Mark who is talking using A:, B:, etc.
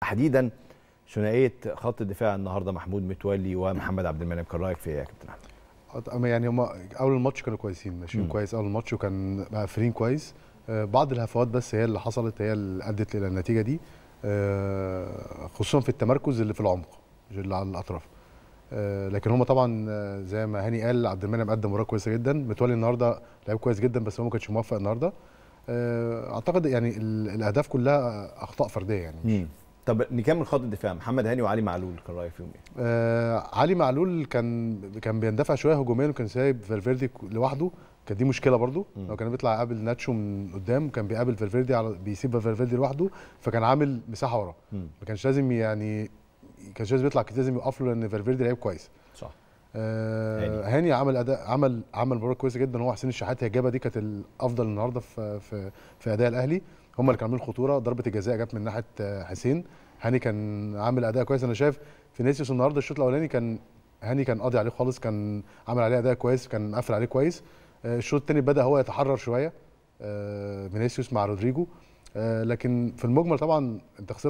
A: تحديدا ثنائيه خط الدفاع النهارده محمود متولي ومحمد عبد المنعم كان رايك في ايه
B: يا كابتن احمد؟ يعني هم اول الماتش كانوا كويسين ماشيين كويس اول الماتش وكان مقفلين كويس آه، بعض الهفوات بس هي اللي حصلت هي اللي ادت الى النتيجه دي آه، خصوصا في التمركز اللي في العمق مش اللي على الاطراف آه، لكن هم طبعا زي ما هاني قال عبد المنعم قدم مباراه كويسه جدا متولي النهارده لعب كويس جدا بس هو ما كانش موفق النهارده اعتقد يعني الاهداف كلها اخطاء فرديه يعني
C: مش
A: طب نكمل خط الدفاع محمد هاني وعلي معلول كان رايك فيهم ايه؟
B: آه علي معلول كان كان بيندفع شويه هجوميا وكان سايب فالفيردي لوحده كانت دي مشكله برضو لو كان بيطلع يقابل ناتشو من قدام كان بيقابل فالفيردي على بيسيب فالفيردي لوحده فكان عامل مساحه وراه ما كانش لازم يعني كانش لازم يطلع كتير لازم يوقف له لان فالفيردي لعيب كويس آه، هاني عمل اداء عمل عمل مباراه كويسه جدا هو حسين الشحات هي الجابه دي كانت الافضل النهارده في في في اداء الاهلي هم اللي كانوا عاملين خطوره ضربه الجزاء جت من ناحيه آه، حسين هاني كان عامل اداء كويس انا شايف فينيسيوس النهارده الشوط الاولاني كان هاني كان قاضي عليه خالص كان عمل عليه اداء كويس كان مقفل عليه كويس آه، الشوط الثاني بدا هو يتحرر شويه فينيسيوس مع رودريجو لكن في المجمل طبعا انت خسرت